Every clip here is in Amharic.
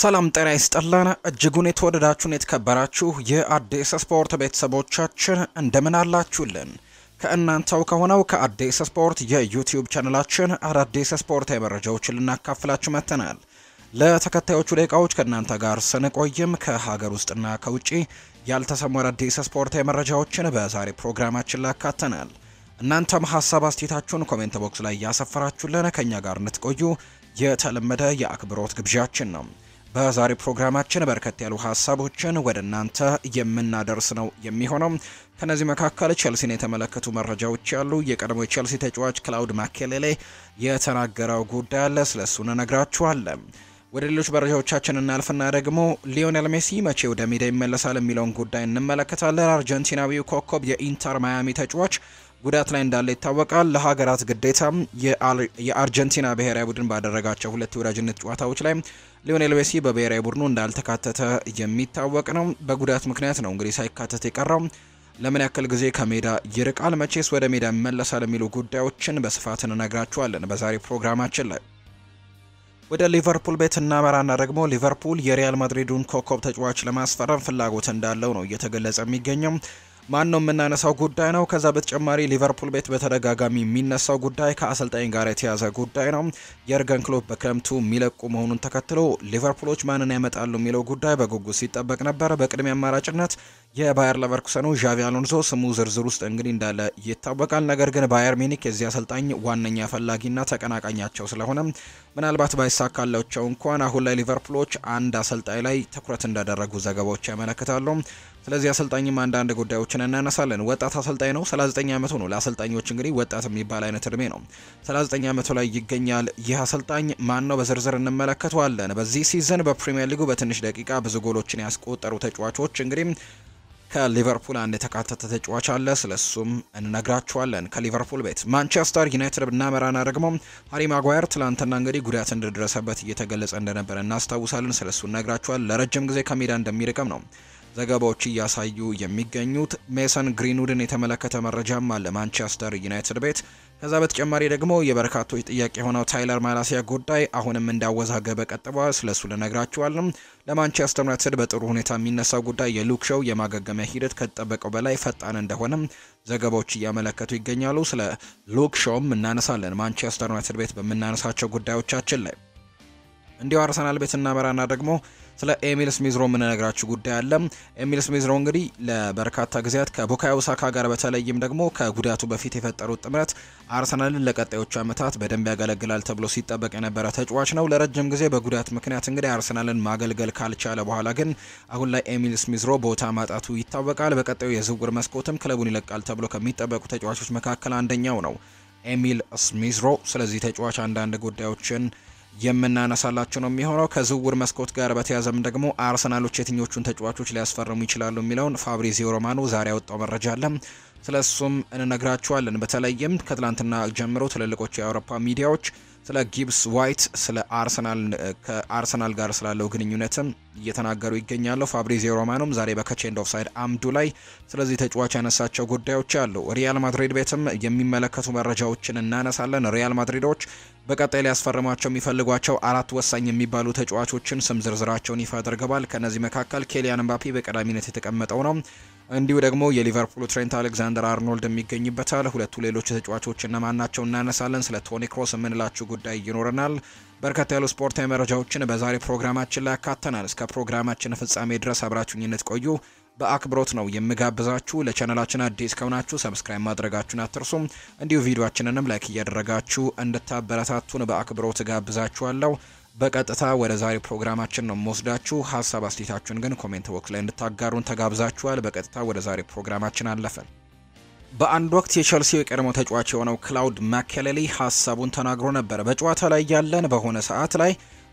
ሰላም ጤና ይስጥልን እጅጉን የተወደዳችሁን የተከበራችሁ የአዲስ ስፖርት ቤተሰቦቻችን እንደምን አላችሁልን? ከእናንተው ከሆነው ከአዲስ ስፖርት የዩቲዩብ ቻነላችን አዳዲስ ስፖርታዊ መረጃዎችን ልናካፍላችሁ መጥተናል። ለተከታዮቹ ደቂቃዎች ከእናንተ ጋር ስንቆይም ከሀገር ውስጥና ከውጪ ያልተሰሙ አዳዲስ ስፖርታዊ መረጃዎችን በዛሬ ፕሮግራማችን ላይ አካተናል። እናንተም ሀሳብ አስቴታችሁን ኮሜንት ቦክስ ላይ እያሰፈራችሁልን ከእኛ ጋር እንድትቆዩ የተለመደ የአክብሮት ግብዣችን ነው። በዛሬ ፕሮግራማችን በርከት ያሉ ሀሳቦችን ወደ እናንተ የምናደርስ ነው የሚሆነው። ከነዚህ መካከል ቸልሲን የተመለከቱ መረጃዎች ያሉ የቀድሞ ቸልሲ ተጫዋች ክላውድ ማኬሌሌ የተናገረው ጉዳይ አለ። ስለሱ እንነግራችኋለን። ወደ ሌሎች መረጃዎቻችን እናልፍና ደግሞ ሊዮኔል ሜሲ መቼ ወደ ሜዳ ይመለሳል የሚለውን ጉዳይ እንመለከታለን። አርጀንቲናዊው ኮከብ የኢንተር ማያሚ ተጫዋች ጉዳት ላይ እንዳለ ይታወቃል። ለሀገራት ግዴታ የአርጀንቲና ብሔራዊ ቡድን ባደረጋቸው ሁለት ወዳጅነት ጨዋታዎች ላይ ሊዮኔል ሜሲ በብሔራዊ ቡድኑ እንዳልተካተተ የሚታወቅ ነው። በጉዳት ምክንያት ነው እንግዲህ ሳይካተት የቀረው። ለምን ያክል ጊዜ ከሜዳ ይርቃል፣ መቼስ ወደ ሜዳ ይመለሳል የሚሉ ጉዳዮችን በስፋት እንነግራችኋለን በዛሬ ፕሮግራማችን ላይ። ወደ ሊቨርፑል ቤት እናመራና ደግሞ ሊቨርፑል የሪያል ማድሪዱን ኮከብ ተጫዋች ለማስፈረም ፍላጎት እንዳለው ነው እየተገለጸ የሚገኘው። ማን ነው የምናነሳው ጉዳይ ነው። ከዛ በተጨማሪ ሊቨርፑል ቤት በተደጋጋሚ የሚነሳው ጉዳይ ከአሰልጣኝ ጋር የተያዘ ጉዳይ ነው። የርገን ክሎፕ በክረምቱ የሚለቁ መሆኑን ተከትሎ ሊቨርፑሎች ማንን ያመጣሉ የሚለው ጉዳይ በጉጉት ሲጠበቅ ነበር። በቅድሚያ አማራጭነት የባየር ለቨርኩሰኑ ዣቪ አሎንሶ ስሙ ዝርዝር ውስጥ እንግዲህ እንዳለ ይታወቃል። ነገር ግን ባየር ሚኒክ የዚህ አሰልጣኝ ዋነኛ ፈላጊና ተቀናቃኛቸው ስለሆነ ምናልባት ባይሳካላቸው እንኳን አሁን ላይ ሊቨርፑሎች አንድ አሰልጣኝ ላይ ትኩረት እንዳደረጉ ዘገባዎች ያመለክታሉ። ስለዚህ አሰልጣኝም አንዳንድ ጉዳዮችን እናነሳለን። ወጣት አሰልጣኝ ነው። 39 ዓመቱ ነው። ለአሰልጣኞች እንግዲህ ወጣት የሚባል አይነት እድሜ ነው። 39 ዓመቱ ላይ ይገኛል። ይህ አሰልጣኝ ማን ነው? በዝርዝር እንመለከተዋለን። በዚህ ሲዝን በፕሪሚየር ሊጉ በትንሽ ደቂቃ ብዙ ጎሎችን ያስቆጠሩ ተጫዋቾች እንግዲህ ከሊቨርፑል አንድ የተካተተ ተጫዋች አለ። ስለሱም እንነግራችኋለን። ከሊቨርፑል ቤት ማንቸስተር ዩናይትድ ብናመራና ደግሞ ሃሪ ማጓየር ትላንትና እንግዲህ ጉዳት እንደደረሰበት እየተገለጸ እንደነበረ እናስታውሳለን። ስለሱ እነግራችኋል። ለረጅም ጊዜ ከሜዳ እንደሚርቅም ነው ዘገባዎች እያሳዩ የሚገኙት። ሜሰን ግሪንውድን የተመለከተ መረጃም አለ ማንቸስተር ዩናይትድ ቤት። ከዛ በተጨማሪ ደግሞ የበርካቶች ጥያቄ የሆነው ታይለር ማላሲያ ጉዳይ አሁንም እንዳወዛገበ ቀጥሏል። ስለሱ ልነግራችኋልም። ለማንቸስተር ዩናይትድ በጥሩ ሁኔታ የሚነሳው ጉዳይ የሉክ ሾው የማገገሚያ ሂደት ከተጠበቀው በላይ ፈጣን እንደሆነም ዘገባዎች እያመለከቱ ይገኛሉ። ስለ ሉክ ሾውም እናነሳለን ማንቸስተር ዩናይትድ ቤት በምናነሳቸው ጉዳዮቻችን ላይ እንዲሁ አርሰናል ቤት እናመራና ደግሞ ስለ ኤሚል ስሚዝሮ የምንነግራችሁ ጉዳይ አለ። ኤሚል ስሚዝሮ እንግዲህ ለበርካታ ጊዜያት ከቡካዮ ሳካ ጋር በተለይም ደግሞ ከጉዳቱ በፊት የፈጠሩት ጥምረት አርሰናልን ለቀጣዮቹ ዓመታት በደንብ ያገለግላል ተብሎ ሲጠበቅ የነበረ ተጫዋች ነው። ለረጅም ጊዜ በጉዳት ምክንያት እንግዲህ አርሰናልን ማገልገል ካልቻለ በኋላ ግን አሁን ላይ ኤሚል ስሚዝሮ ቦታ ማጣቱ ይታወቃል። በቀጣዩ የዝውውር መስኮትም ክለቡን ይለቃል ተብሎ ከሚጠበቁ ተጫዋቾች መካከል አንደኛው ነው ኤሚል ስሚዝሮ። ስለዚህ ተጫዋች አንዳንድ ጉዳዮችን የምናነሳላቸው ነው የሚሆነው። ከዝውውር መስኮት ጋር በተያዘም ደግሞ አርሰናሎች የትኞቹን ተጫዋቾች ሊያስፈርሙ ይችላሉ የሚለውን ፋብሪዚዮ ሮማኖ ዛሬ ያወጣው መረጃ አለ። ስለ እሱም እንነግራችኋለን። በተለይም ከትላንትና ጀምሮ ትልልቆች የአውሮፓ ሚዲያዎች ስለ ጊብስ ዋይት ስለ አርሰናል ከአርሰናል ጋር ስላለው ግንኙነትም እየተናገሩ ይገኛሉ። ፋብሪዚዮ ሮማኖም ዛሬ በከቼንድ ኦፍሳይድ አምዱ ላይ ስለዚህ ተጫዋች ያነሳቸው ጉዳዮች አሉ። ሪያል ማድሪድ ቤትም የሚመለከቱ መረጃዎችን እናነሳለን። ሪያል ማድሪዶች በቀጣይ ሊያስፈርማቸው የሚፈልጓቸው አራት ወሳኝ የሚባሉ ተጫዋቾችን ስም ዝርዝራቸውን ይፋ አድርገዋል። ከእነዚህ መካከል ኬሊያን ምባፔ በቀዳሚነት የተቀመጠው ነው። እንዲሁ ደግሞ የሊቨርፑል ትሬንት አሌክዛንደር አርኖልድ የሚገኝበታል። ሁለቱ ሌሎች ተጫዋቾች እነማን ናቸው? እናነሳለን። ስለ ቶኒ ክሮስ የምንላችሁ ጉዳይ ይኖረናል። በርከት ያሉ ስፖርታዊ መረጃዎችን በዛሬ ፕሮግራማችን ላይ ያካተናል። እስከ ፕሮግራማችን ፍጻሜ ድረስ አብራችሁኝነት ቆዩ በአክብሮት ነው የምጋብዛችሁ። ለቻናላችን አዲስ ከሆናችሁ ሰብስክራይብ ማድረጋችሁን አትርሱም። እንዲሁ ቪዲዮአችንንም ላይክ እያደረጋችሁ እንድታበረታቱን በአክብሮት ጋብዛችኋለሁ። በቀጥታ ወደ ዛሬ ፕሮግራማችን ነው የምወስዳችሁ። ሀሳብ አስተያየታችሁን ግን ኮሜንት ቦክስ ላይ እንድታጋሩን ተጋብዛችኋል። በቀጥታ ወደ ዛሬ ፕሮግራማችን አለፈን። በአንድ ወቅት የቸልሲው የቀድሞ ተጫዋች የሆነው ክላውድ ማኬሌሊ ሀሳቡን ተናግሮ ነበር። በጨዋታ ላይ ያለን በሆነ ሰዓት ላይ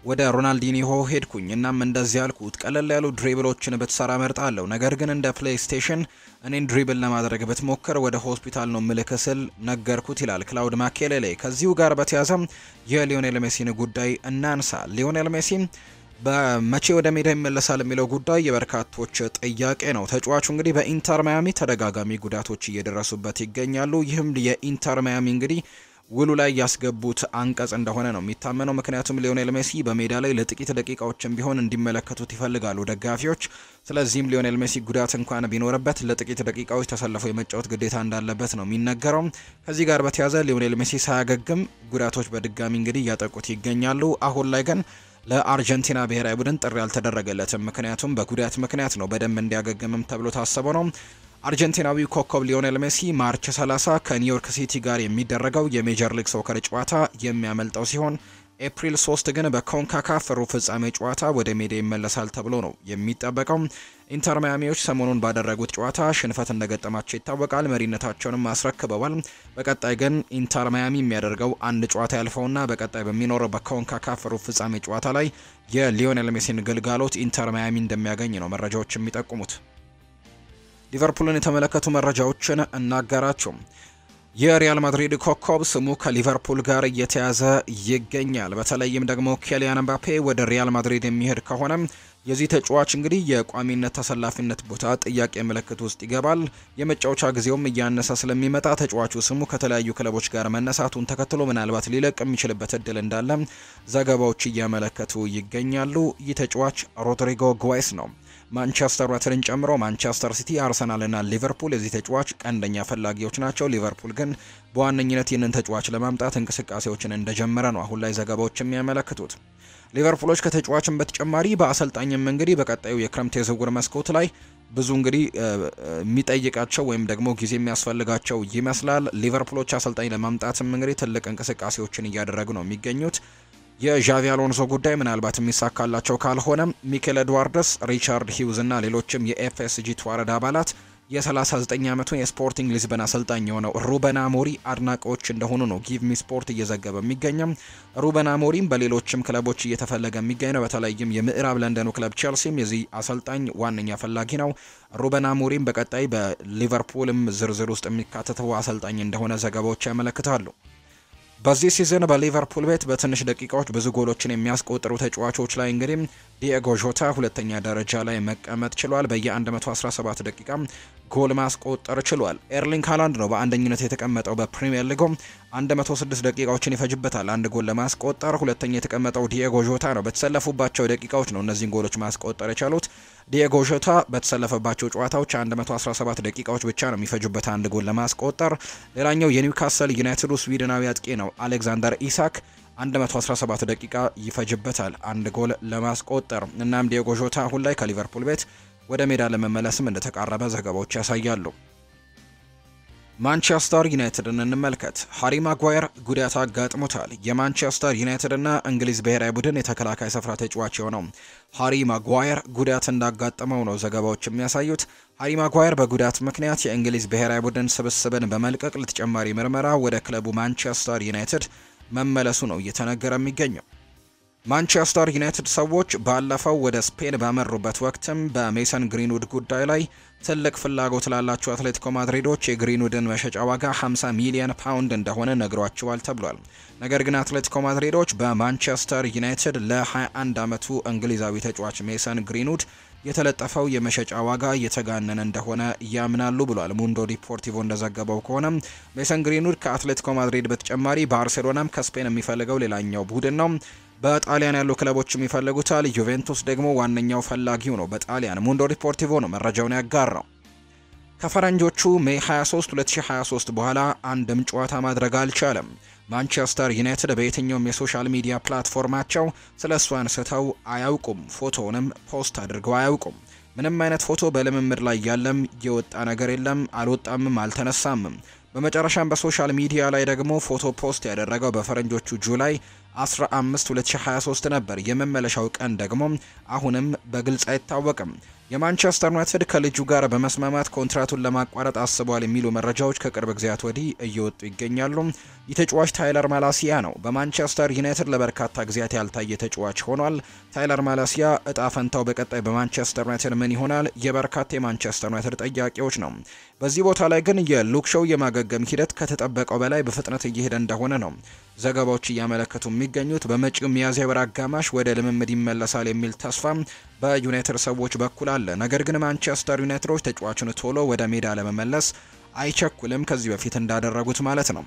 ወደ ሮናልዲኒሆ ሄድኩኝ። እናም እንደዚህ ያልኩት ቀለል ያሉ ድሪብሎችን ብትሰራ መርጣለሁ፣ ነገር ግን እንደ ፕሌይስቴሽን እኔን ድሪብል ለማድረግ ብትሞክር ወደ ሆስፒታል ነው ምልክ ስል ነገርኩት ይላል ክላውድ ማኬሌሌ። ከዚሁ ጋር በተያያዘም የሊዮኔል ሜሲን ጉዳይ እናንሳ። ሊዮኔል ሜሲ በመቼ ወደ ሜዳ ይመለሳል የሚለው ጉዳይ የበርካቶች ጥያቄ ነው። ተጫዋቹ እንግዲህ በኢንተር ማያሚ ተደጋጋሚ ጉዳቶች እየደረሱበት ይገኛሉ። ይህም የኢንተር ማያሚ እንግዲህ ውሉ ላይ ያስገቡት አንቀጽ እንደሆነ ነው የሚታመነው። ምክንያቱም ሊዮኔል ሜሲ በሜዳ ላይ ለጥቂት ደቂቃዎችም ቢሆን እንዲመለከቱት ይፈልጋሉ ደጋፊዎች። ስለዚህም ሊዮኔል ሜሲ ጉዳት እንኳን ቢኖርበት ለጥቂት ደቂቃዎች ተሰልፎ የመጫወት ግዴታ እንዳለበት ነው የሚነገረው። ከዚህ ጋር በተያያዘ ሊዮኔል ሜሲ ሳያገግም ጉዳቶች በድጋሚ እንግዲህ እያጠቁት ይገኛሉ። አሁን ላይ ግን ለአርጀንቲና ብሔራዊ ቡድን ጥሪ አልተደረገለትም። ምክንያቱም በጉዳት ምክንያት ነው። በደንብ እንዲያገግምም ተብሎ ታሰበ ነው። አርጀንቲናዊው ኮከብ ሊዮኔል ሜሲ ማርች 30 ከኒውዮርክ ሲቲ ጋር የሚደረገው የሜጀር ሊግ ሶከር ጨዋታ የሚያመልጠው ሲሆን ኤፕሪል 3 ግን በኮንካካፍ ሩብ ፍጻሜ ጨዋታ ወደ ሜዳ ይመለሳል ተብሎ ነው የሚጠበቀው። ኢንተር ማያሚዎች ሰሞኑን ባደረጉት ጨዋታ ሽንፈት እንደገጠማቸው ይታወቃል። መሪነታቸውንም አስረክበዋል። በቀጣይ ግን ኢንተር ማያሚ የሚያደርገው አንድ ጨዋታ ያልፈውና በቀጣይ በሚኖረው በኮንካካፍ ሩብ ፍጻሜ ጨዋታ ላይ የሊዮኔል ሜሲን ግልጋሎት ኢንተር ማያሚ እንደሚያገኝ ነው መረጃዎች የሚጠቁሙት። ሊቨርፑልን የተመለከቱ መረጃዎችን እናጋራቸው። የሪያል ማድሪድ ኮከብ ስሙ ከሊቨርፑል ጋር እየተያዘ ይገኛል። በተለይም ደግሞ ኬሊያን ምባፔ ወደ ሪያል ማድሪድ የሚሄድ ከሆነ የዚህ ተጫዋች እንግዲህ የቋሚነት ተሰላፊነት ቦታ ጥያቄ ምልክት ውስጥ ይገባል። የመጫወቻ ጊዜውም እያነሰ ስለሚመጣ ተጫዋቹ ስሙ ከተለያዩ ክለቦች ጋር መነሳቱን ተከትሎ ምናልባት ሊለቅ የሚችልበት እድል እንዳለ ዘገባዎች እያመለከቱ ይገኛሉ። ይህ ተጫዋች ሮድሪጎ ጓይስ ነው። ማንቸስተር ዩናይትድን ጨምሮ ማንቸስተር ሲቲ፣ እና ሊቨርፑል የዚህ ተጫዋች ቀንደኛ ፈላጊዎች ናቸው። ሊቨርፑል ግን በዋነኝነት ይህንን ተጫዋች ለማምጣት እንቅስቃሴዎችን እንደጀመረ ነው አሁን ላይ ዘገባዎች የሚያመለክቱት። ሊቨርፑሎች ከተጫዋችን በተጨማሪ በአሰልጣኝም እንግዲህ በቀጣዩ የክረምት የዝውውር መስኮት ላይ ብዙ እንግዲህ የሚጠይቃቸው ወይም ደግሞ ጊዜ የሚያስፈልጋቸው ይመስላል። ሊቨርፑሎች አሰልጣኝ ለማምጣትም እንግዲህ ትልቅ እንቅስቃሴዎችን እያደረጉ ነው የሚገኙት። የዣቪ አሎንሶ ጉዳይ ምናልባት የሚሳካላቸው ካልሆነ ሚኬል ኤድዋርደስ፣ ሪቻርድ ሂውዝ እና ሌሎችም የኤፍኤስጂ ተዋረድ አባላት የ39 ዓመቱን የስፖርቲንግ ሊዝበን አሰልጣኝ የሆነው ሩበን አሞሪ አድናቂዎች እንደሆኑ ነው ጊቭ ሚ ስፖርት እየዘገበ የሚገኘም። ሩበን አሞሪም በሌሎችም ክለቦች እየተፈለገ የሚገኝ ነው። በተለይም የምዕራብ ለንደኑ ክለብ ቼልሲም የዚህ አሰልጣኝ ዋነኛ ፈላጊ ነው። ሩበን አሞሪም በቀጣይ በሊቨርፑልም ዝርዝር ውስጥ የሚካተተው አሰልጣኝ እንደሆነ ዘገባዎች ያመለክታሉ። በዚህ ሲዝን በሊቨርፑል ቤት በትንሽ ደቂቃዎች ብዙ ጎሎችን የሚያስቆጥሩ ተጫዋቾች ላይ እንግዲህ ዲኤጎ ዦታ ሁለተኛ ደረጃ ላይ መቀመጥ ችሏል። በየ117 ደቂቃ ጎል ማስቆጠር ችሏል። ኤርሊንግ ሃላንድ ነው በአንደኝነት የተቀመጠው በፕሪሚየር ሊጉ 106 ደቂቃዎችን ይፈጅበታል አንድ ጎል ለማስቆጠር። ሁለተኛ የተቀመጠው ዲኤጎ ዦታ ነው። በተሰለፉባቸው ደቂቃዎች ነው እነዚህን ጎሎች ማስቆጠር የቻሉት። ዲኤጎ ዦታ በተሰለፈባቸው ጨዋታዎች 117 ደቂቃዎች ብቻ ነው የሚፈጅበት አንድ ጎል ለማስቆጠር። ሌላኛው የኒውካስል ዩናይትዱ ስዊድናዊ አጥቂ ነው አሌክዛንደር ኢሳክ 117 ደቂቃ ይፈጅበታል አንድ ጎል ለማስቆጠር። እናም ዲኤጎ ዦታ አሁን ላይ ከሊቨርፑል ቤት ወደ ሜዳ ለመመለስም እንደተቃረበ ዘገባዎች ያሳያሉ። ማንቸስተር ዩናይትድን እንመልከት። ሃሪ ማጓየር ጉዳት አጋጥሞታል። የማንቸስተር ዩናይትድና እንግሊዝ ብሔራዊ ቡድን የተከላካይ ስፍራ ተጫዋች የሆነው ሃሪ ማጓየር ጉዳት እንዳጋጠመው ነው ዘገባዎች የሚያሳዩት። ሃሪ ማጓየር በጉዳት ምክንያት የእንግሊዝ ብሔራዊ ቡድን ስብስብን በመልቀቅ ለተጨማሪ ምርመራ ወደ ክለቡ ማንቸስተር ዩናይትድ መመለሱ ነው እየተነገረ የሚገኘው። ማንቸስተር ዩናይትድ ሰዎች ባለፈው ወደ ስፔን ባመሩበት ወቅትም በሜሰን ግሪንውድ ጉዳይ ላይ ትልቅ ፍላጎት ላላቸው አትሌቲኮ ማድሪዶች የግሪንውድን መሸጫ ዋጋ 50 ሚሊዮን ፓውንድ እንደሆነ ነግሯቸዋል ተብሏል። ነገር ግን አትሌቲኮ ማድሪዶች በማንቸስተር ዩናይትድ ለ21 ዓመቱ እንግሊዛዊ ተጫዋች ሜሰን ግሪንውድ የተለጠፈው የመሸጫ ዋጋ የተጋነነ እንደሆነ ያምናሉ ብሏል። ሙንዶ ዲፖርቲቮ እንደዘገበው ከሆነ ሜሰን ግሪንውድ ከአትሌቲኮ ማድሪድ በተጨማሪ ባርሴሎናም ከስፔን የሚፈልገው ሌላኛው ቡድን ነው። በጣሊያን ያሉ ክለቦችም ይፈልጉታል። ዩቬንቱስ ደግሞ ዋነኛው ፈላጊው ነው። በጣሊያን ሙንዶ ሪፖርቲቮ ነው መረጃውን ያጋራው። ከፈረንጆቹ ሜይ 23 2023 በኋላ አንድም ጨዋታ ማድረግ አልቻለም። ማንቸስተር ዩናይትድ በየትኛውም የሶሻል ሚዲያ ፕላትፎርማቸው ስለ እሱ አንስተው አያውቁም። ፎቶውንም ፖስት አድርገው አያውቁም። ምንም አይነት ፎቶ በልምምድ ላይ ያለም የወጣ ነገር የለም። አልወጣምም፣ አልተነሳምም። በመጨረሻም በሶሻል ሚዲያ ላይ ደግሞ ፎቶ ፖስት ያደረገው በፈረንጆቹ ጁላይ 15 2023 ነበር። የመመለሻው ቀን ደግሞ አሁንም በግልጽ አይታወቅም። የማንቸስተር ዩናይትድ ከልጁ ጋር በመስማማት ኮንትራቱን ለማቋረጥ አስቧል የሚሉ መረጃዎች ከቅርብ ጊዜያት ወዲህ እየወጡ ይገኛሉ። የተጫዋች ታይለር ማላሲያ ነው። በማንቸስተር ዩናይትድ ለበርካታ ጊዜያት ያልታየ ተጫዋች ሆኗል። ታይለር ማላሲያ እጣ ፈንታው በቀጣይ በማንቸስተር ዩናይትድ ምን ይሆናል የበርካታ የማንቸስተር ዩናይትድ ጥያቄዎች ነው። በዚህ ቦታ ላይ ግን የሉክ ሾው የማገገም ሂደት ከተጠበቀው በላይ በፍጥነት እየሄደ እንደሆነ ነው ዘገባዎች እያመለከቱ የሚገኙት በመጪው ሚያዝያ ወር አጋማሽ ወደ ልምምድ ይመለሳል የሚል ተስፋ በዩናይትድ ሰዎች በኩል አለ። ነገር ግን ማንቸስተር ዩናይትዶች ተጫዋቹን ቶሎ ወደ ሜዳ ለመመለስ አይቸኩልም፣ ከዚህ በፊት እንዳደረጉት ማለት ነው።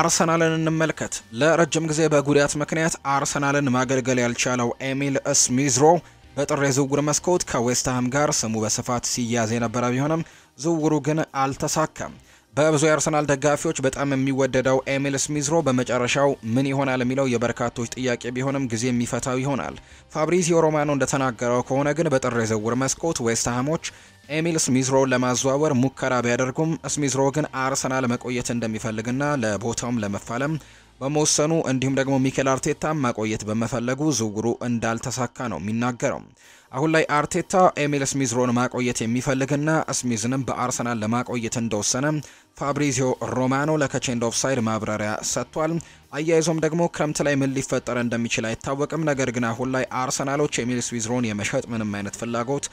አርሰናልን እንመልከት። ለረጅም ጊዜ በጉዳት ምክንያት አርሰናልን ማገልገል ያልቻለው ኤሚል ስሚዝሮ በጥር የዝውውር መስኮት ከዌስትሃም ጋር ስሙ በስፋት ሲያዝ የነበረ ቢሆንም ዝውውሩ ግን አልተሳካም። በብዙ የአርሰናል ደጋፊዎች በጣም የሚወደደው ኤሚል ስሚዝሮ በመጨረሻው ምን ይሆናል የሚለው የበርካቶች ጥያቄ ቢሆንም ጊዜ የሚፈታው ይሆናል። ፋብሪዚዮ ሮማኖ እንደተናገረው ከሆነ ግን በጥር የዝውውር መስኮት ዌስትሃሞች ኤሚል ስሚዝሮውን ለማዘዋወር ሙከራ ቢያደርጉም ስሚዝሮ ግን አርሰናል መቆየት እንደሚፈልግና ለቦታውም ለመፋለም በመወሰኑ እንዲሁም ደግሞ ሚኬል አርቴታ ማቆየት በመፈለጉ ዝውውሩ እንዳልተሳካ ነው የሚናገረው። አሁን ላይ አርቴታ ኤሚል ስሚዝሮን ማቆየት የሚፈልግና ስሚዝንም በአርሰናል ለማቆየት እንደወሰነ ፋብሪዚዮ ሮማኖ ለከቼንድ ኦፍሳይድ ማብራሪያ ሰጥቷል። አያይዞም ደግሞ ክረምት ላይ ምን ሊፈጠር እንደሚችል አይታወቅም፣ ነገር ግን አሁን ላይ አርሰናሎች ኤሚል ስሚዝሮን የመሸጥ ምንም አይነት ፍላጎት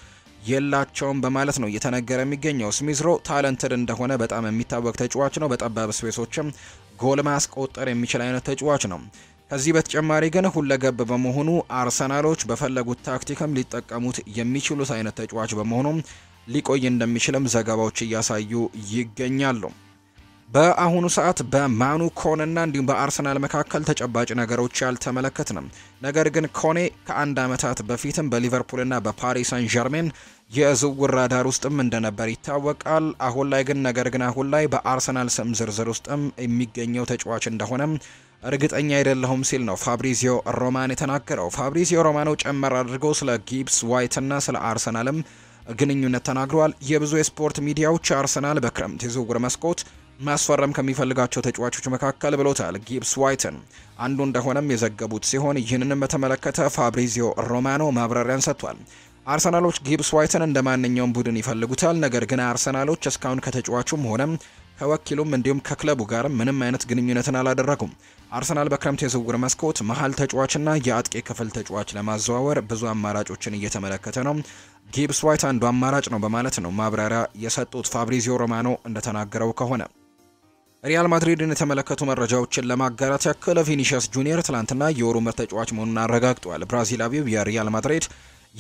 የላቸውም በማለት ነው እየተነገረ የሚገኘው። ስሚዝሮ ታለንትድ እንደሆነ በጣም የሚታወቅ ተጫዋች ነው። በጠባብ ስፔሶችም ጎል ማስቆጠር የሚችል አይነት ተጫዋች ነው። ከዚህ በተጨማሪ ግን ሁለገብ በመሆኑ አርሰናሎች በፈለጉት ታክቲክም ሊጠቀሙት የሚችሉት አይነት ተጫዋች በመሆኑ ሊቆይ እንደሚችልም ዘገባዎች እያሳዩ ይገኛሉ። በአሁኑ ሰዓት በማኑ ኮንና እንዲሁም በአርሰናል መካከል ተጨባጭ ነገሮች ያልተመለከትንም። ነገር ግን ኮኔ ከአንድ ዓመታት በፊትም በሊቨርፑልና በፓሪስ ሳን ዠርሜን የዝውውር ራዳር ውስጥም እንደነበር ይታወቃል። አሁን ላይ ግን ነገር ግን አሁን ላይ በአርሰናል ስም ዝርዝር ውስጥም የሚገኘው ተጫዋች እንደሆነም እርግጠኛ አይደለሁም ሲል ነው ፋብሪዚዮ ሮማን የተናገረው። ፋብሪዚዮ ሮማኖ ጨመር አድርገው ስለ ጊብስ ዋይትና ስለ አርሰናልም ግንኙነት ተናግረዋል። የብዙ የስፖርት ሚዲያዎች አርሰናል በክረምት የዝውውር መስኮት ማስፈረም ከሚፈልጋቸው ተጫዋቾች መካከል ብሎታል ጊብስ ዋይትን አንዱ እንደሆነም የዘገቡት ሲሆን ይህንንም በተመለከተ ፋብሪዚዮ ሮማኖ ማብራሪያን ሰጥቷል። አርሰናሎች ጊብስ ዋይትን እንደ ማንኛውም ቡድን ይፈልጉታል። ነገር ግን አርሰናሎች እስካሁን ከተጫዋቹም ሆነም ከወኪሉም እንዲሁም ከክለቡ ጋር ምንም አይነት ግንኙነትን አላደረጉም። አርሰናል በክረምት የዝውውር መስኮት መሀል ተጫዋችና የአጥቂ ክፍል ተጫዋች ለማዘዋወር ብዙ አማራጮችን እየተመለከተ ነው። ጊብስ ዋይት አንዱ አማራጭ ነው በማለት ነው ማብራሪያ የሰጡት ፋብሪዚዮ ሮማኖ እንደተናገረው ከሆነ ሪያል ማድሪድን የተመለከቱ መረጃዎችን ለማጋራት ያክል ቪኒሽስ ጁኒየር ትላንትና የወሩ ምርጥ ተጫዋች መሆኑን አረጋግጧል። ብራዚላዊው የሪያል ማድሪድ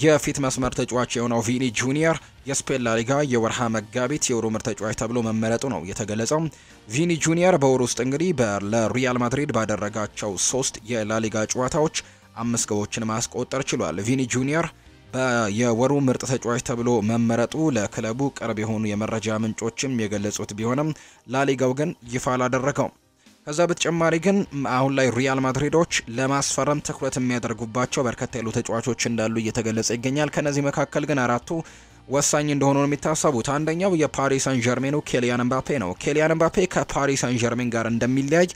የፊት መስመር ተጫዋች የሆነው ቪኒ ጁኒየር የስፔን ላሊጋ የወርሃ መጋቢት የወሩ ምርጥ ተጫዋች ተብሎ መመረጡ ነው የተገለጸው። ቪኒ ጁኒየር በወሩ ውስጥ እንግዲህ ለሪያል ማድሪድ ባደረጋቸው ሶስት የላሊጋ ጨዋታዎች አምስት ግቦችን ማስቆጠር ችሏል። ቪኒ ጁኒየር የወሩ ምርጥ ተጫዋች ተብሎ መመረጡ ለክለቡ ቅርብ የሆኑ የመረጃ ምንጮችም የገለጹት ቢሆንም ላሊጋው ግን ይፋ አላደረገው። ከዛ በተጨማሪ ግን አሁን ላይ ሪያል ማድሪዶች ለማስፈረም ትኩረት የሚያደርጉባቸው በርከት ያሉ ተጫዋቾች እንዳሉ እየተገለጸ ይገኛል። ከነዚህ መካከል ግን አራቱ ወሳኝ እንደሆኑ ነው የሚታሰቡት። አንደኛው የፓሪስ ሰን ዠርሜኑ ኬሊያን እምባፔ ነው። ኬሊያን እምባፔ ከፓሪስ ሳን ዠርሜን ጋር እንደሚለያይ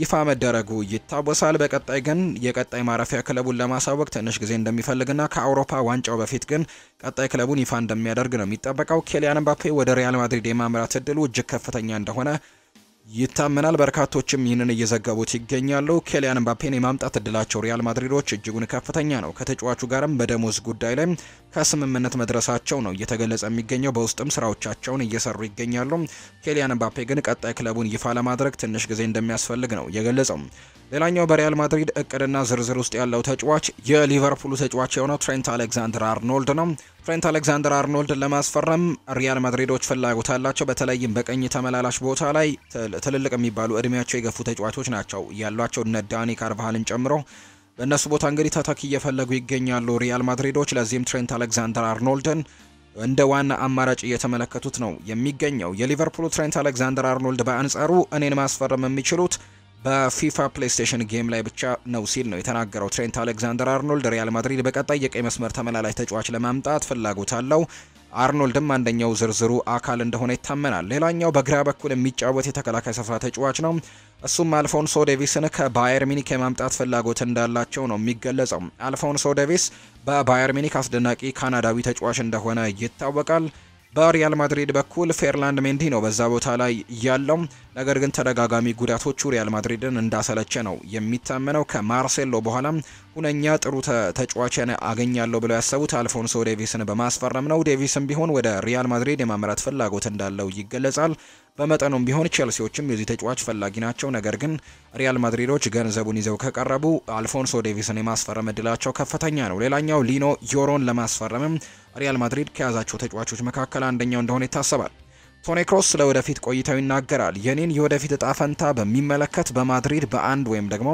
ይፋ መደረጉ ይታወሳል። በቀጣይ ግን የቀጣይ ማረፊያ ክለቡን ለማሳወቅ ትንሽ ጊዜ እንደሚፈልግና ከአውሮፓ ዋንጫው በፊት ግን ቀጣይ ክለቡን ይፋ እንደሚያደርግ ነው የሚጠበቀው። ኬሊያን እምባፔ ወደ ሪያል ማድሪድ የማምራት እድሉ እጅግ ከፍተኛ እንደሆነ ይታመናል። በርካቶችም ይህንን እየዘገቡት ይገኛሉ። ኬሊያን ምባፔን የማምጣት እድላቸው ሪያል ማድሪዶች እጅጉን ከፍተኛ ነው። ከተጫዋቹ ጋርም በደሞዝ ጉዳይ ላይ ከስምምነት መድረሳቸው ነው እየተገለጸ የሚገኘው። በውስጥም ስራዎቻቸውን እየሰሩ ይገኛሉ። ኬሊያን ምባፔ ግን ቀጣይ ክለቡን ይፋ ለማድረግ ትንሽ ጊዜ እንደሚያስፈልግ ነው የገለጸው። ሌላኛው በሪያል ማድሪድ እቅድና ዝርዝር ውስጥ ያለው ተጫዋች የሊቨርፑሉ ተጫዋች የሆነው ትሬንት አሌክዛንደር አርኖልድ ነው። ትሬንት አሌክዛንደር አርኖልድን ለማስፈረም ሪያል ማድሪዶች ፍላጎት አላቸው። በተለይም በቀኝ ተመላላሽ ቦታ ላይ ትልልቅ የሚባሉ እድሜያቸው የገፉ ተጫዋቾች ናቸው ያሏቸው እነ ዳኒ ካርቫሃልን ጨምሮ በእነሱ ቦታ እንግዲህ ተተኪ እየፈለጉ ይገኛሉ ሪያል ማድሪዶች። ለዚህም ትሬንት አሌክዛንደር አርኖልድን እንደ ዋና አማራጭ እየተመለከቱት ነው የሚገኘው። የሊቨርፑሉ ትሬንት አሌክዛንደር አርኖልድ በአንጻሩ እኔን ማስፈረም የሚችሉት በፊፋ ፕሌስቴሽን ጌም ላይ ብቻ ነው ሲል ነው የተናገረው። ትሬንት አሌክዛንደር አርኖልድ ሪያል ማድሪድ በቀጣይ የቀይ መስመር ተመላላሽ ተጫዋች ለማምጣት ፍላጎት አለው። አርኖልድም አንደኛው ዝርዝሩ አካል እንደሆነ ይታመናል። ሌላኛው በግራ በኩል የሚጫወት የተከላካይ ስፍራ ተጫዋች ነው። እሱም አልፎንሶ ዴቪስን ከባየር ሚኒክ የማምጣት ፍላጎት እንዳላቸው ነው የሚገለጸው። አልፎንሶ ዴቪስ በባየር ሚኒክ አስደናቂ ካናዳዊ ተጫዋች እንደሆነ ይታወቃል። በሪያል ማድሪድ በኩል ፌርላንድ ሜንዲ ነው በዛ ቦታ ላይ ያለው። ነገር ግን ተደጋጋሚ ጉዳቶቹ ሪያል ማድሪድን እንዳሰለቸ ነው የሚታመነው። ከማርሴሎ በኋላ ሁነኛ ጥሩ ተጫዋችን አገኛለሁ ብለው ያሰቡት አልፎንሶ ዴቪስን በማስፈረም ነው። ዴቪስም ቢሆን ወደ ሪያል ማድሪድ የማምራት ፍላጎት እንዳለው ይገለጻል። በመጠኑም ቢሆን ቼልሲዎችም የዚህ ተጫዋች ፈላጊ ናቸው። ነገር ግን ሪያል ማድሪዶች ገንዘቡን ይዘው ከቀረቡ አልፎንሶ ዴቪስን የማስፈረም እድላቸው ከፍተኛ ነው። ሌላኛው ሊኖ ዮሮን ለማስፈረምም ሪያል ማድሪድ ከያዛቸው ተጫዋቾች መካከል አንደኛው እንደሆነ ይታሰባል። ቶኒ ክሮስ ስለ ወደፊት ቆይታው ይናገራል። የኔን የወደፊት እጣ ፈንታ በሚመለከት በማድሪድ በአንድ ወይም ደግሞ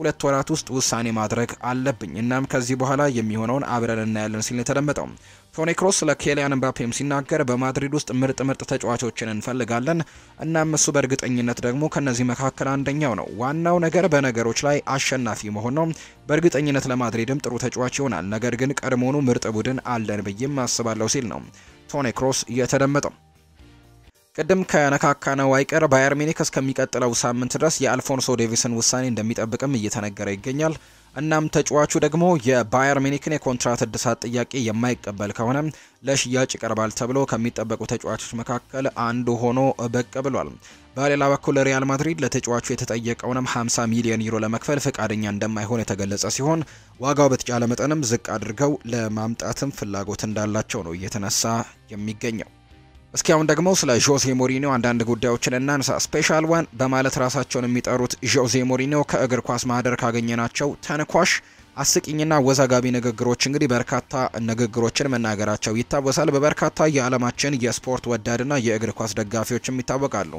ሁለት ወራት ውስጥ ውሳኔ ማድረግ አለብኝ። እናም ከዚህ በኋላ የሚሆነውን አብረን እናያለን ሲል የተደመጠው ቶኒ ክሮስ ስለ ኬሊያን ምባፔም ሲናገር በማድሪድ ውስጥ ምርጥ ምርጥ ተጫዋቾችን እንፈልጋለን። እናም እሱ በእርግጠኝነት ደግሞ ከእነዚህ መካከል አንደኛው ነው። ዋናው ነገር በነገሮች ላይ አሸናፊ መሆን ነው። በእርግጠኝነት ለማድሪድም ጥሩ ተጫዋች ይሆናል። ነገር ግን ቀድሞኑ ምርጥ ቡድን አለን ብዬም አስባለሁ ሲል ነው ቶኒ ክሮስ እየተደመጠው ቅድም ከነካካነው አይቀር ባየር ሚኒክ እስከሚቀጥለው ሳምንት ድረስ የአልፎንሶ ዴቪስን ውሳኔ እንደሚጠብቅም እየተነገረ ይገኛል። እናም ተጫዋቹ ደግሞ የባየር ሚኒክን የኮንትራት እድሳት ጥያቄ የማይቀበል ከሆነ ለሽያጭ ይቀርባል ተብሎ ከሚጠበቁ ተጫዋቾች መካከል አንዱ ሆኖ ብቅ ብሏል። በሌላ በኩል ሪያል ማድሪድ ለተጫዋቹ የተጠየቀውንም 50 ሚሊዮን ዩሮ ለመክፈል ፈቃደኛ እንደማይሆን የተገለጸ ሲሆን ዋጋው በተቻለ መጠንም ዝቅ አድርገው ለማምጣትም ፍላጎት እንዳላቸው ነው እየተነሳ የሚገኘው። እስኪ አሁን ደግሞ ስለ ዦዜ ሞሪኒዮ አንዳንድ ጉዳዮችን እናንሳ። ስፔሻል ዋን በማለት ራሳቸውን የሚጠሩት ዦዜ ሞሪኒዮ ከእግር ኳስ ማህደር ካገኘናቸው ተንኳሽ፣ አስቂኝና ወዛጋቢ ንግግሮች እንግዲህ በርካታ ንግግሮችን መናገራቸው ይታወሳል። በበርካታ የዓለማችን የስፖርት ወዳድና የእግር ኳስ ደጋፊዎችም ይታወቃሉ።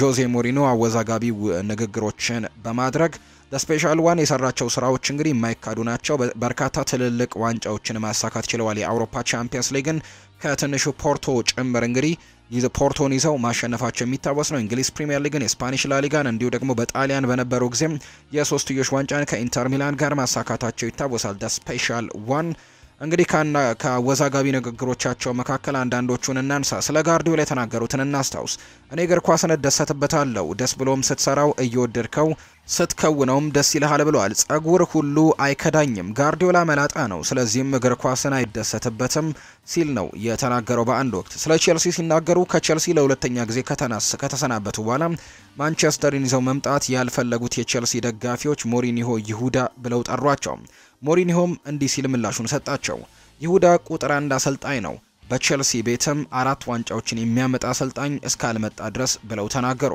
ዦዜ ሞሪኖ አወዛጋቢ ንግግሮችን በማድረግ ለስፔሻል ዋን የሰራቸው ስራዎች እንግዲህ የማይካዱ ናቸው። በርካታ ትልልቅ ዋንጫዎችን ማሳካት ችለዋል። የአውሮፓ ቻምፒየንስ ሊግን፣ ከትንሹ ፖርቶ ጭምር እንግዲህ ፖርቶን ይዘው ማሸነፋቸው የሚታወስ ነው። እንግሊዝ ፕሪምየር ሊግን፣ የስፓኒሽ ላሊጋን እንዲሁ ደግሞ በጣሊያን በነበረው ጊዜም የሶስትዮሽ ዋንጫን ከኢንተር ሚላን ጋር ማሳካታቸው ይታወሳል። ደ ስፔሻል ዋን እንግዲህ ከአወዛጋቢ ንግግሮቻቸው መካከል አንዳንዶቹን እናንሳ። ስለ ጋርዲዮላ የተናገሩትን እናስታውስ። እኔ እግር ኳስን እደሰትበታለሁ፣ ደስ ብሎም ስትሰራው እየወደድከው ስትከውነውም ደስ ይልሃል ብለዋል። ጸጉር ሁሉ አይከዳኝም፣ ጋርዲዮላ መላጣ ነው፣ ስለዚህም እግር ኳስን አይደሰትበትም ሲል ነው የተናገረው። በአንድ ወቅት ስለ ቼልሲ ሲናገሩ ከቼልሲ ለሁለተኛ ጊዜ ከተሰናበቱ በኋላ ማንቸስተርን ይዘው መምጣት ያልፈለጉት የቼልሲ ደጋፊዎች ሞሪኒሆ ይሁዳ ብለው ጠሯቸው። ሞሪኒሆም እንዲህ ሲል ምላሹን ሰጣቸው። ይሁዳ ቁጥር አንድ አሰልጣኝ ነው። በቼልሲ ቤትም አራት ዋንጫዎችን የሚያመጣ አሰልጣኝ እስካልመጣ ድረስ ብለው ተናገሩ።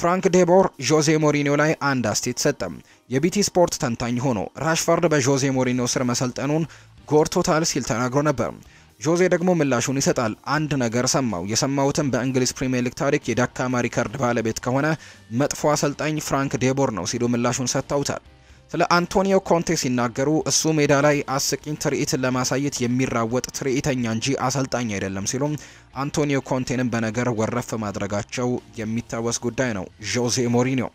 ፍራንክ ዴቦር ጆዜ ሞሪኒዮ ላይ አንድ አስቴት ሰጠም የቢቲ ስፖርት ተንታኝ ሆኖ ራሽፈርድ በጆዜ ሞሪኒዮ ስር መሰልጠኑን ጎርቶታል ሲል ተናግሮ ነበር። ጆዜ ደግሞ ምላሹን ይሰጣል። አንድ ነገር ሰማው። የሰማሁትም በእንግሊዝ ፕሪምየር ሊግ ታሪክ የዳካማ ሪከርድ ባለቤት ከሆነ መጥፎ አሰልጣኝ ፍራንክ ዴቦር ነው ሲሉ ምላሹን ሰጥተውታል። ስለ አንቶኒዮ ኮንቴ ሲናገሩ እሱ ሜዳ ላይ አስቂኝ ትርኢትን ለማሳየት የሚራወጥ ትርኢተኛ እንጂ አሰልጣኝ አይደለም ሲሉም አንቶኒዮ ኮንቴንም በነገር ወረፍ ማድረጋቸው የሚታወስ ጉዳይ ነው። ዦዜ ሞሪኒዮ።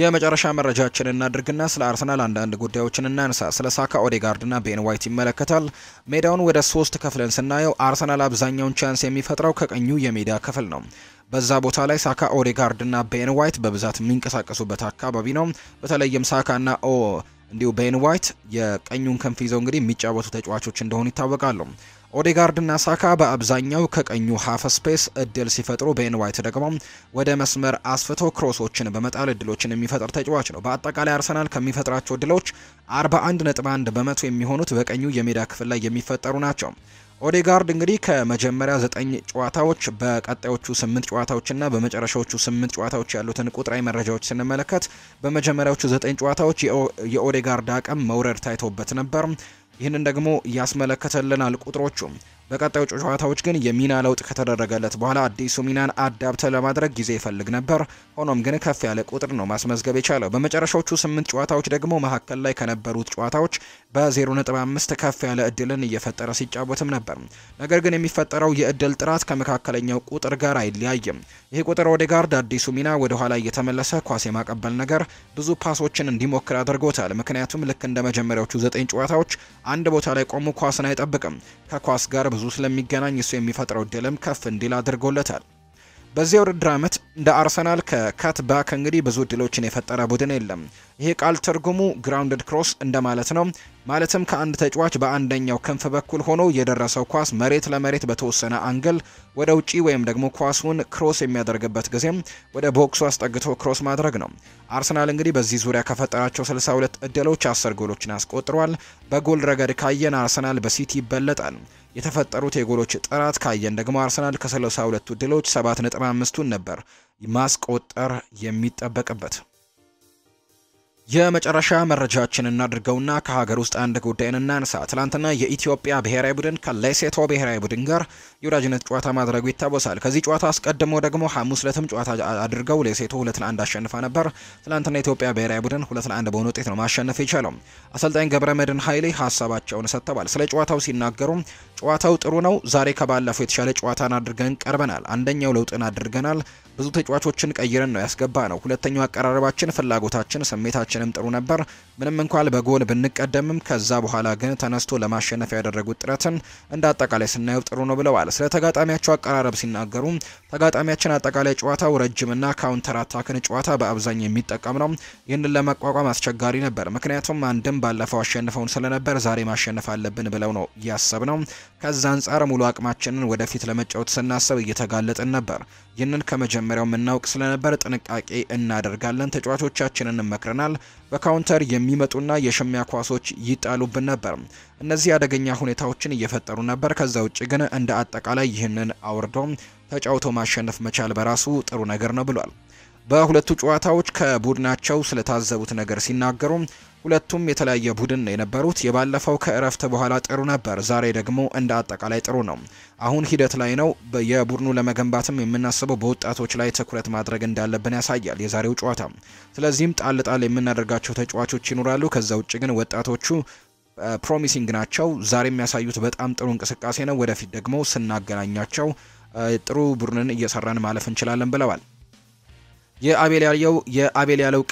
የመጨረሻ መረጃችን እናድርግና ስለ አርሰናል አንዳንድ ጉዳዮችን እናንሳ። ስለ ሳካ፣ ኦዴጋርድና ቤን ዋይት ይመለከታል። ሜዳውን ወደ ሶስት ከፍለን ስናየው አርሰናል አብዛኛውን ቻንስ የሚፈጥረው ከቀኙ የሜዳ ክፍል ነው። በዛ ቦታ ላይ ሳካ፣ ኦዴጋርድ እና ቤን ዋይት በብዛት የሚንቀሳቀሱበት አካባቢ ነው። በተለይም ሳካ እና ኦ እንዲሁ ቤን ዋይት የቀኙን ክንፍ ይዘው እንግዲህ የሚጫወቱ ተጫዋቾች እንደሆኑ ይታወቃሉ። ኦዴጋርድ እና ሳካ በአብዛኛው ከቀኙ ሀፍ ስፔስ እድል ሲፈጥሩ ቤን ዋይት ደግሞ ወደ መስመር አስፍቶ ክሮሶችን በመጣል እድሎችን የሚፈጥር ተጫዋች ነው። በአጠቃላይ አርሰናል ከሚፈጥራቸው እድሎች 41.1 በመቶ የሚሆኑት በቀኙ የሜዳ ክፍል ላይ የሚፈጠሩ ናቸው። ኦዴጋርድ እንግዲህ ከመጀመሪያ ዘጠኝ ጨዋታዎች በቀጣዮቹ ስምንት ጨዋታዎችና በመጨረሻዎቹ ስምንት ጨዋታዎች ያሉትን ቁጥራዊ መረጃዎች ስንመለከት በመጀመሪያዎቹ ዘጠኝ ጨዋታዎች የኦዴጋርድ አቅም መውረድ ታይቶበት ነበር። ይህንን ደግሞ ያስመለከተልናል ቁጥሮቹ። በቀጣዮቹ ጨዋታዎች ግን የሚና ለውጥ ከተደረገለት በኋላ አዲሱ ሚናን አዳብተ ለማድረግ ጊዜ ይፈልግ ነበር። ሆኖም ግን ከፍ ያለ ቁጥር ነው ማስመዝገብ የቻለው። በመጨረሻዎቹ ስምንት ጨዋታዎች ደግሞ መካከል ላይ ከነበሩት ጨዋታዎች በ0.5 ከፍ ያለ እድልን እየፈጠረ ሲጫወትም ነበር። ነገር ግን የሚፈጠረው የእድል ጥራት ከመካከለኛው ቁጥር ጋር አይለያይም። ይህ ቁጥር ኦዴጋርድ አዲሱ ሚና ወደ ኋላ እየተመለሰ ኳስ የማቀበል ነገር ብዙ ፓሶችን እንዲሞክር አድርጎታል። ምክንያቱም ልክ እንደ መጀመሪያዎቹ ዘጠኝ ጨዋታዎች አንድ ቦታ ላይ ቆሙ ኳስን አይጠብቅም። ከኳስ ጋር ብዙ ስለሚገናኝ እሱ የሚፈጥረው እድልም ከፍ እንዲል አድርጎለታል። በዚህ የውድድር ዓመት እንደ አርሰናል ከካት ባክ እንግዲህ ብዙ እድሎችን የፈጠረ ቡድን የለም። ይሄ ቃል ትርጉሙ ግራውንድድ ክሮስ እንደማለት ነው። ማለትም ከአንድ ተጫዋች በአንደኛው ክንፍ በኩል ሆኖ የደረሰው ኳስ መሬት ለመሬት በተወሰነ አንግል ወደ ውጪ ወይም ደግሞ ኳሱን ክሮስ የሚያደርግበት ጊዜም ወደ ቦክሱ አስጠግቶ ክሮስ ማድረግ ነው። አርሰናል እንግዲህ በዚህ ዙሪያ ከፈጠራቸው 62 እድሎች 10 ጎሎችን አስቆጥሯል። በጎል ረገድ ካየን አርሰናል በሲቲ ይበለጣል። የተፈጠሩት የጎሎች ጥራት ካየን ደግሞ አርሰናል ከ32 ድሎች 7.5ቱን ነበር ማስቆጠር የሚጠበቅበት። የመጨረሻ መረጃችን እናድርገውና ከሀገር ውስጥ አንድ ጉዳይን እናንሳ። ትላንትና የኢትዮጵያ ብሔራዊ ቡድን ከሌሴቶ ብሔራዊ ቡድን ጋር የወዳጅነት ጨዋታ ማድረጉ ይታወሳል። ከዚህ ጨዋታ አስቀድሞ ደግሞ ሐሙስ ለትም ጨዋታ አድርገው ሌሴቶ ሁለት ለአንድ አሸንፋ ነበር። ትላንትና የኢትዮጵያ ብሔራዊ ቡድን ሁለት ለአንድ በሆነ ውጤት ነው ማሸነፍ የቻለው። አሰልጣኝ ገብረ መድን ኃይሌ ሀሳባቸውን ሰጥተዋል። ስለ ጨዋታው ሲናገሩ ጨዋታው ጥሩ ነው። ዛሬ ከባለፈው የተሻለ ጨዋታን አድርገን ቀርበናል። አንደኛው ለውጥን አድርገናል። ብዙ ተጫዋቾችን ቀይረን ነው ያስገባ ነው። ሁለተኛው አቀራረባችን፣ ፍላጎታችን፣ ስሜታችንም ጥሩ ነበር። ምንም እንኳን በጎል ብንቀደምም ከዛ በኋላ ግን ተነስቶ ለማሸነፍ ያደረጉት ጥረትን እንደ አጠቃላይ ስናየው ጥሩ ነው ብለዋል። ስለ ተጋጣሚያቸው አቀራረብ ሲናገሩ ተጋጣሚያችን አጠቃላይ ጨዋታው ረጅምና ካውንተር አታክን ጨዋታ በአብዛኛው የሚጠቀም ነው። ይህንን ለመቋቋም አስቸጋሪ ነበር፣ ምክንያቱም አንድም ባለፈው አሸንፈውን ስለነበር ዛሬ ማሸነፍ አለብን ብለው ነው እያሰብ ነው። ከዛ አንጻር ሙሉ አቅማችንን ወደፊት ለመጫወት ስናስብ እየተጋለጥን ነበር። ይህንን ከመጀመሪያው የምናውቅ ስለነበር ጥንቃቄ እናደርጋለን፣ ተጫዋቾቻችንን መክረናል በካውንተር የሚመጡና የሽሚያ ኳሶች ይጣሉብን ነበር። እነዚህ አደገኛ ሁኔታዎችን እየፈጠሩ ነበር። ከዛ ውጭ ግን እንደ አጠቃላይ ይህንን አውርዶ ተጫውቶ ማሸነፍ መቻል በራሱ ጥሩ ነገር ነው ብሏል። በሁለቱ ጨዋታዎች ከቡድናቸው ስለታዘቡት ነገር ሲናገሩ ሁለቱም የተለያየ ቡድን ነው የነበሩት የባለፈው ከእረፍት በኋላ ጥሩ ነበር። ዛሬ ደግሞ እንደ አጠቃላይ ጥሩ ነው። አሁን ሂደት ላይ ነው። የቡድኑ ለመገንባትም የምናስበው በወጣቶች ላይ ትኩረት ማድረግ እንዳለብን ያሳያል የዛሬው ጨዋታ። ስለዚህም ጣል ጣል የምናደርጋቸው ተጫዋቾች ይኖራሉ። ከዛ ውጭ ግን ወጣቶቹ ፕሮሚሲንግ ናቸው። ዛሬ የሚያሳዩት በጣም ጥሩ እንቅስቃሴ ነው። ወደፊት ደግሞ ስናገናኛቸው ጥሩ ቡድንን እየሰራን ማለፍ እንችላለን ብለዋል። የአቤል ያለው የአቤል ያለው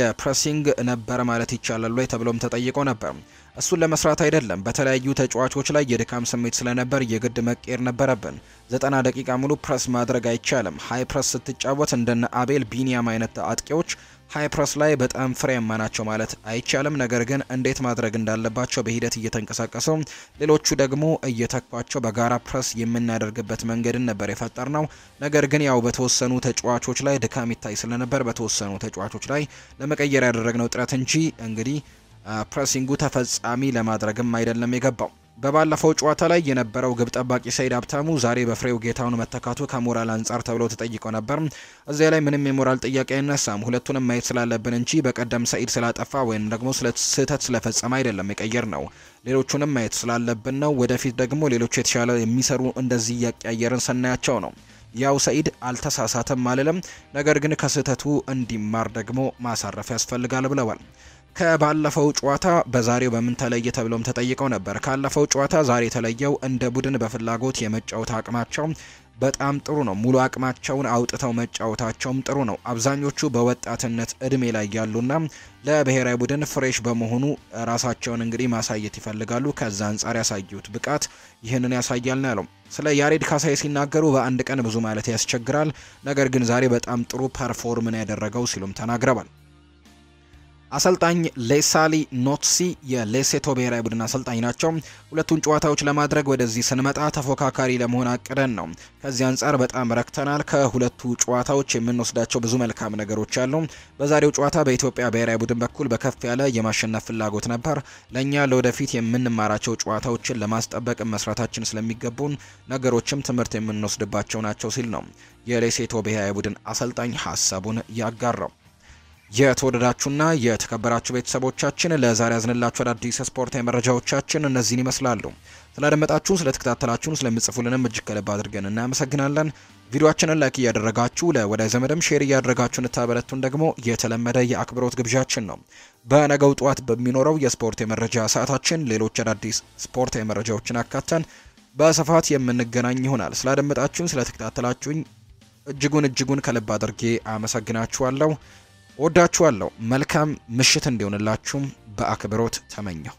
ለፕሬሲንግ ነበር ማለት ይቻላል ወይ ተብሎም ተጠይቆ ነበር። እሱን ለመስራት አይደለም፣ በተለያዩ ተጫዋቾች ላይ የድካም ስሜት ስለነበር የግድ መቀየር ነበረብን። ዘጠና ደቂቃ ሙሉ ፕረስ ማድረግ አይቻልም። ሃይ ፕረስ ስትጫወት እንደነ አቤል ቢኒያም አይነት አጥቂዎች ፕረስ ላይ በጣም ፍሬያማ ናቸው ማለት አይቻልም። ነገር ግን እንዴት ማድረግ እንዳለባቸው በሂደት እየተንቀሳቀሱ ሌሎቹ ደግሞ እየተኳቸው በጋራ ፕረስ የምናደርግበት መንገድን ነበር የፈጠር ነው። ነገር ግን ያው በተወሰኑ ተጫዋቾች ላይ ድካም ይታይ ስለነበር በተወሰኑ ተጫዋቾች ላይ ለመቀየር ያደረግነው ጥረት እንጂ እንግዲህ ፕሬሲንጉ ተፈጻሚ ለማድረግም አይደለም የገባው። በባለፈው ጨዋታ ላይ የነበረው ግብ ጠባቂ ሰይድ ሀብታሙ ዛሬ በፍሬው ጌታውን መተካቱ ከሞራል አንጻር ተብሎ ተጠይቆ ነበር። እዚያ ላይ ምንም የሞራል ጥያቄ አይነሳም። ሁለቱንም ማየት ስላለብን እንጂ በቀደም ሰይድ ስላጠፋ ወይም ደግሞ ስህተት ስለፈጸመ አይደለም የቀየር ነው። ሌሎቹንም ማየት ስላለብን ነው። ወደፊት ደግሞ ሌሎቹ የተሻለ የሚሰሩ እንደዚህ እያቀያየርን ስናያቸው ነው። ያው ሰኢድ አልተሳሳተም አልልም፣ ነገር ግን ከስህተቱ እንዲማር ደግሞ ማሳረፍ ያስፈልጋል ብለዋል። ከባለፈው ጨዋታ በዛሬው በምን ተለየ ተብለውም ተጠይቀው ነበር። ካለፈው ጨዋታ ዛሬ የተለየው እንደ ቡድን በፍላጎት የመጫወት አቅማቸው በጣም ጥሩ ነው። ሙሉ አቅማቸውን አውጥተው መጫወታቸውም ጥሩ ነው። አብዛኞቹ በወጣትነት እድሜ ላይ ያሉና ለብሔራዊ ቡድን ፍሬሽ በመሆኑ ራሳቸውን እንግዲህ ማሳየት ይፈልጋሉ። ከዛ አንጻር ያሳዩት ብቃት ይህንን ያሳያል ነው ያለው። ስለ ያሬድ ካሳይ ሲናገሩ በአንድ ቀን ብዙ ማለት ያስቸግራል፣ ነገር ግን ዛሬ በጣም ጥሩ ፐርፎርምን ያደረገው ሲሉም ተናግረዋል። አሰልጣኝ ሌሳሊ ኖትሲ የሌሴቶ ብሔራዊ ቡድን አሰልጣኝ ናቸው። ሁለቱን ጨዋታዎች ለማድረግ ወደዚህ ስንመጣ ተፎካካሪ ለመሆን አቅደን ነው። ከዚህ አንጻር በጣም ረክተናል። ከሁለቱ ጨዋታዎች የምንወስዳቸው ብዙ መልካም ነገሮች አሉ። በዛሬው ጨዋታ በኢትዮጵያ ብሔራዊ ቡድን በኩል በከፍ ያለ የማሸነፍ ፍላጎት ነበር። ለእኛ ለወደፊት የምንማራቸው ጨዋታዎችን ለማስጠበቅ መስራታችን ስለሚገቡን ነገሮችም ትምህርት የምንወስድባቸው ናቸው ሲል ነው የሌሴቶ ብሔራዊ ቡድን አሰልጣኝ ሀሳቡን ያጋራው። የተወደዳችሁና የተከበራችሁ ቤተሰቦቻችን ለዛሬ ያዝንላችሁ አዳዲስ ስፖርታዊ መረጃዎቻችን እነዚህን ይመስላሉ። ስላደመጣችሁን፣ ስለተከታተላችሁን፣ ስለምጽፉልንም እጅግ ከልብ አድርገን እናመሰግናለን። ቪዲዮችንን ላይክ እያደረጋችሁ ለወዳጅ ዘመድም ሼር እያደረጋችሁ እንታበረቱን ደግሞ የተለመደ የአክብሮት ግብዣችን ነው። በነገው ጠዋት በሚኖረው የስፖርት የመረጃ ሰዓታችን ሌሎች አዳዲስ ስፖርት የመረጃዎችን አካተን በስፋት የምንገናኝ ይሆናል። ስላደመጣችሁን፣ ስለተከታተላችሁኝ እጅጉን እጅጉን ከልብ አድርጌ አመሰግናችኋለሁ። ወዳችኋለሁ። መልካም ምሽት እንዲሆንላችሁም በአክብሮት ተመኘሁ።